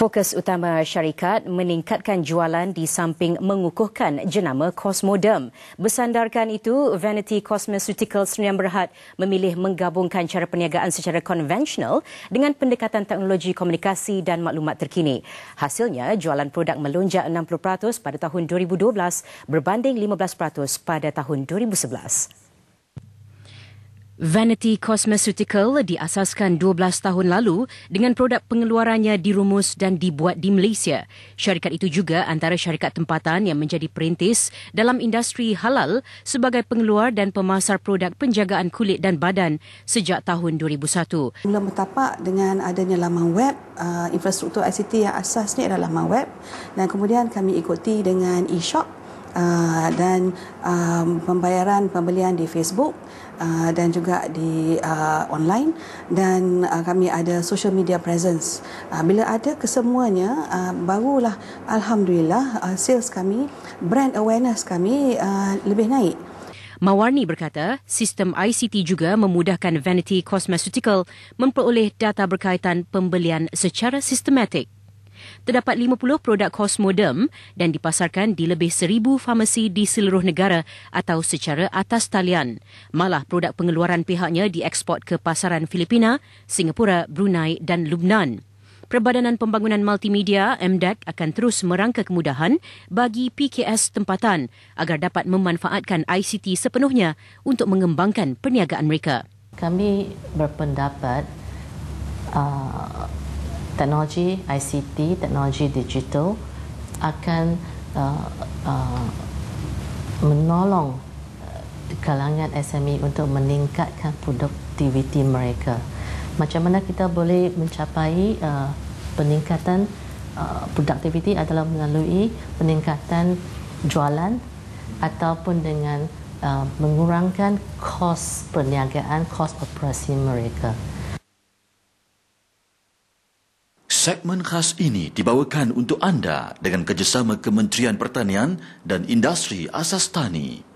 Fokus utama syarikat meningkatkan jualan di samping mengukuhkan jenama Cosmoderm. Bersandarkan itu, Vanity Cosmeceuticals Sdn Berhad memilih menggabungkan cara perniagaan secara konvensional dengan pendekatan teknologi komunikasi dan maklumat terkini. Hasilnya, jualan produk melonjak 60% pada tahun 2012 berbanding 15% pada tahun 2011. Vanity Cosmeceutical diasaskan 12 tahun lalu dengan produk pengeluarannya dirumus dan dibuat di Malaysia. Syarikat itu juga antara syarikat tempatan yang menjadi perintis dalam industri halal sebagai pengeluar dan pemasar produk penjagaan kulit dan badan sejak tahun 2001. Mula bertapak dengan adanya laman web, uh, infrastruktur ICT yang asasnya adalah laman web dan kemudian kami ikuti dengan e-shop uh, dan um, pembayaran pembelian di Facebook uh, dan juga di uh, online dan uh, kami ada social media presence. Uh, bila ada kesemuanya uh, barulah alhamdulillah uh, sales kami, brand awareness kami uh, lebih naik. Mawarni berkata, sistem ICT juga memudahkan Vanity Cosmeceutical memperoleh data berkaitan pembelian secara sistematik terdapat 50 produk kosmodem dan dipasarkan di lebih 1,000 farmasi di seluruh negara atau secara atas talian. Malah produk pengeluaran pihaknya diekspor ke pasaran Filipina, Singapura, Brunei dan Lubnan. Perbadanan Pembangunan Multimedia MDEC akan terus merangka kemudahan bagi PKS tempatan agar dapat memanfaatkan ICT sepenuhnya untuk mengembangkan perniagaan mereka. Kami berpendapat uh, teknologi ICT, teknologi digital akan uh, uh, menolong uh, kalangan SME untuk meningkatkan produktiviti mereka. Macam mana kita boleh mencapai uh, peningkatan uh, produktiviti adalah melalui peningkatan jualan ataupun dengan uh, mengurangkan kos perniagaan, kos operasi mereka. Segmen khas ini dibawakan untuk anda dengan kerjasama Kementerian Pertanian dan Industri Asas Tani.